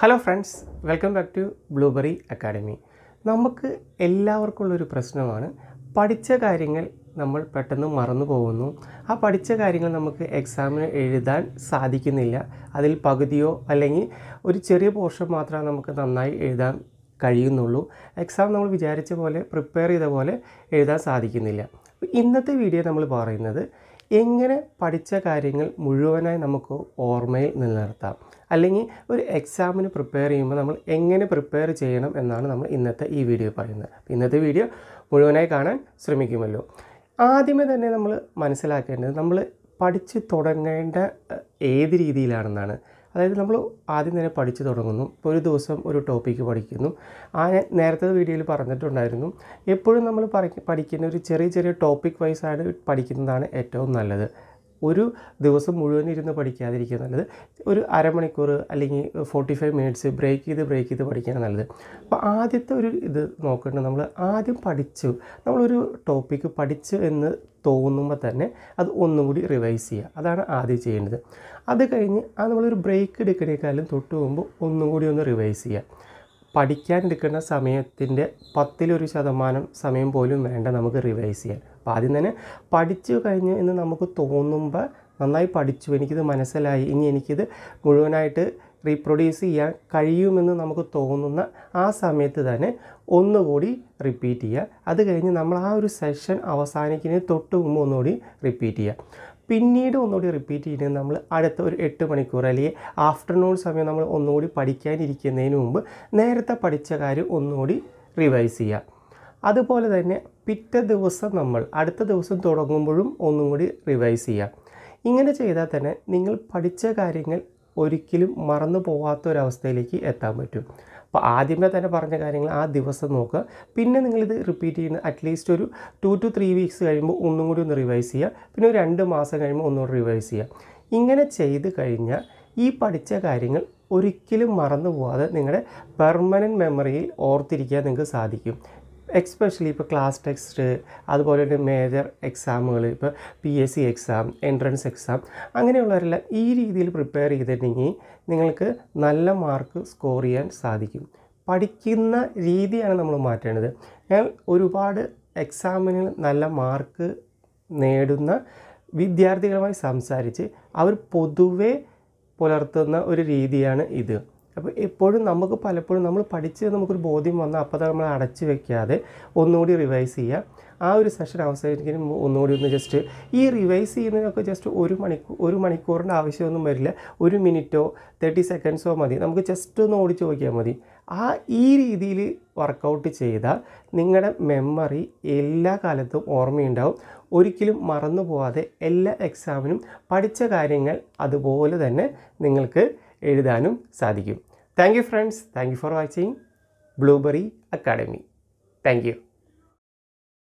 hello friends welcome back to Blueberry Academy നമുക്ക് എല്ലാവർക്കും ഉള്ളൊരു പ്രശ്നമാണ് പഠിച്ച കാര്യങ്ങൾ നമ്മൾ പെട്ടെന്ന് മറന്നു പോകുന്നു ആ പഠിച്ച കാര്യങ്ങൾ നമുക്ക് എക്സാമിന് എഴുതാൻ സാധിക്കുന്നില്ല അതിൽ പകുതിയോ അല്ലെങ്കിൽ ഒരു ചെറിയ പോർഷൻ മാത്രമേ നമുക്ക് നന്നായി എഴുതാൻ കഴിയുന്നുള്ളൂ എക്സാം നമ്മൾ വിചാരിച്ച പോലെ പ്രിപ്പയർ ചെയ്ത പോലെ എഴുതാൻ സാധിക്കുന്നില്ല ഇന്നത്തെ വീഡിയോ നമ്മൾ പറയുന്നത് എങ്ങനെ പഠിച്ച കാര്യങ്ങൾ മുഴുവനായി നമുക്ക് ഓർമ്മയിൽ നിലനിർത്താം അല്ലെങ്കിൽ ഒരു എക്സാമിന് പ്രിപ്പയർ ചെയ്യുമ്പോൾ നമ്മൾ എങ്ങനെ പ്രിപ്പയർ ചെയ്യണം എന്നാണ് നമ്മൾ ഇന്നത്തെ ഈ വീഡിയോ പറയുന്നത് ഇന്നത്തെ വീഡിയോ മുഴുവനായി കാണാൻ ശ്രമിക്കുമല്ലോ ആദ്യമേ തന്നെ നമ്മൾ മനസ്സിലാക്കേണ്ടത് നമ്മൾ പഠിച്ച് തുടങ്ങേണ്ട ഏത് രീതിയിലാണെന്നാണ് അതായത് നമ്മൾ ആദ്യം തന്നെ പഠിച്ചു തുടങ്ങുന്നു ഒരു ദിവസം ഒരു ടോപ്പിക്ക് പഠിക്കുന്നു ആ നേരത്തെ വീഡിയോയിൽ പറഞ്ഞിട്ടുണ്ടായിരുന്നു എപ്പോഴും നമ്മൾ പഠിക്കുന്ന ഒരു ചെറിയ ചെറിയ ടോപ്പിക് വൈസായിട്ട് പഠിക്കുന്നതാണ് ഏറ്റവും നല്ലത് ഒരു ദിവസം മുഴുവൻ ഇരുന്ന് പഠിക്കാതിരിക്കുക നല്ലത് ഒരു അരമണിക്കൂർ അല്ലെങ്കിൽ ഫോർട്ടി ഫൈവ് മിനിറ്റ്സ് ബ്രേക്ക് ചെയ്ത് ബ്രേക്ക് ചെയ്ത് പഠിക്കാൻ നല്ലത് അപ്പോൾ ആദ്യത്തെ ഒരു ഇത് നോക്കേണ്ടത് നമ്മൾ ആദ്യം പഠിച്ചു നമ്മളൊരു ടോപ്പിക്ക് പഠിച്ചു എന്ന് തോന്നുമ്പോൾ തന്നെ അത് ഒന്നും കൂടി റിവൈസ് ചെയ്യുക അതാണ് ആദ്യം ചെയ്യേണ്ടത് അത് കഴിഞ്ഞ് ആ നമ്മളൊരു ബ്രേക്ക് എടുക്കണേക്കാളും തൊട്ട് പോകുമ്പോൾ ഒന്നും കൂടി ഒന്ന് റിവൈസ് ചെയ്യുക പഠിക്കാൻ എടുക്കുന്ന സമയത്തിൻ്റെ പത്തിലൊരു ശതമാനം സമയം പോലും വേണ്ട നമുക്ക് റിവൈസ് ചെയ്യാൻ അപ്പം ആദ്യം തന്നെ പഠിച്ചു കഴിഞ്ഞു എന്ന് നമുക്ക് തോന്നുമ്പോൾ നന്നായി പഠിച്ചു എനിക്കിത് മനസ്സിലായി ഇനി എനിക്കിത് മുഴുവനായിട്ട് റീപ്രൊഡ്യൂസ് ചെയ്യാൻ കഴിയുമെന്ന് നമുക്ക് തോന്നുന്ന ആ സമയത്ത് തന്നെ ഒന്നുകൂടി റിപ്പീറ്റ് ചെയ്യുക അത് കഴിഞ്ഞ് നമ്മൾ ആ ഒരു സെഷൻ അവസാനിക്കുന്നതിന് തൊട്ട് മുമ്പ് ഒന്നുകൂടി റിപ്പീറ്റ് ചെയ്യുക പിന്നീട് ഒന്നുകൂടി റിപ്പീറ്റ് ചെയ്യുന്നത് നമ്മൾ അടുത്ത ഒരു എട്ട് മണിക്കൂർ അല്ലെങ്കിൽ ആഫ്റ്റർനൂൺ സമയം നമ്മൾ ഒന്നുകൂടി പഠിക്കാനിരിക്കുന്നതിന് മുമ്പ് നേരത്തെ പഠിച്ച കാര്യം ഒന്നുകൂടി റിവൈസ് ചെയ്യുക അതുപോലെ തന്നെ പിറ്റേ ദിവസം നമ്മൾ അടുത്ത ദിവസം തുടങ്ങുമ്പോഴും ഒന്നും കൂടി റിവൈസ് ചെയ്യുക ഇങ്ങനെ ചെയ്താൽ തന്നെ നിങ്ങൾ പഠിച്ച കാര്യങ്ങൾ ഒരിക്കലും മറന്നു പോവാത്ത ഒരവസ്ഥയിലേക്ക് എത്താൻ പറ്റും അപ്പോൾ ആദ്യമേ തന്നെ പറഞ്ഞ കാര്യങ്ങൾ ആ ദിവസം നോക്കുക പിന്നെ നിങ്ങളിത് റിപ്പീറ്റ് ചെയ്യുന്ന അറ്റ്ലീസ്റ്റ് ഒരു ടു ടു ത്രീ വീക്സ് കഴിയുമ്പോൾ ഒന്നും കൂടി ഒന്ന് റിവൈസ് ചെയ്യുക പിന്നെ ഒരു രണ്ട് മാസം കഴിയുമ്പോൾ ഒന്നുകൂടി റിവൈസ് ചെയ്യുക ഇങ്ങനെ ചെയ്ത് കഴിഞ്ഞാൽ ഈ പഠിച്ച കാര്യങ്ങൾ ഒരിക്കലും മറന്നു പോവാതെ നിങ്ങളുടെ പെർമനൻറ്റ് മെമ്മറിയിൽ ഓർത്തിരിക്കാൻ നിങ്ങൾക്ക് സാധിക്കും എക്സ്പെഷ്യലി ഇപ്പോൾ ക്ലാസ് ടെക്സ്റ്റ് അതുപോലെ തന്നെ മേജർ എക്സാമുകൾ ഇപ്പോൾ P S C exam entrance exam അങ്ങനെയുള്ളവരെല്ലാം ഈ രീതിയിൽ പ്രിപ്പയർ ചെയ്തിട്ടുണ്ടെങ്കിൽ നിങ്ങൾക്ക് നല്ല മാർക്ക് സ്കോർ ചെയ്യാൻ സാധിക്കും പഠിക്കുന്ന രീതിയാണ് നമ്മൾ മാറ്റേണ്ടത് ഞാൻ ഒരുപാട് എക്സാമിന് നല്ല മാർക്ക് നേടുന്ന വിദ്യാർത്ഥികളുമായി സംസാരിച്ച് അവർ പൊതുവെ പുലർത്തുന്ന ഒരു രീതിയാണ് ഇത് അപ്പോൾ എപ്പോഴും നമുക്ക് പലപ്പോഴും നമ്മൾ പഠിച്ച് നമുക്കൊരു ബോധ്യം വന്നാൽ അപ്പോൾ നമ്മൾ അടച്ചു വെക്കാതെ ഒന്നുകൂടി റിവൈസ് ചെയ്യുക ആ ഒരു സെഷൻ അവസാനിക്കും ഒന്നുകൂടി ഒന്ന് ജസ്റ്റ് ഈ റിവൈസ് ചെയ്യുന്നതിനൊക്കെ ജസ്റ്റ് ഒരു മണിക്കൂർ ഒരു മണിക്കൂറിൻ്റെ ആവശ്യമൊന്നും വരില്ല ഒരു മിനിറ്റോ തേർട്ടി സെക്കൻഡ്സോ മതി നമുക്ക് ജസ്റ്റ് ഒന്ന് ഓടിച്ച് നോക്കിയാൽ മതി ആ ഈ രീതിയിൽ വർക്കൗട്ട് ചെയ്താൽ നിങ്ങളുടെ മെമ്മറി എല്ലാ കാലത്തും ഓർമ്മയുണ്ടാവും ഒരിക്കലും മറന്നു പോവാതെ എല്ലാ എക്സാമിനും പഠിച്ച കാര്യങ്ങൾ അതുപോലെ തന്നെ നിങ്ങൾക്ക് എഴുതാനും സാധിക്കും thank you friends thank you for watching Blueberry Academy thank U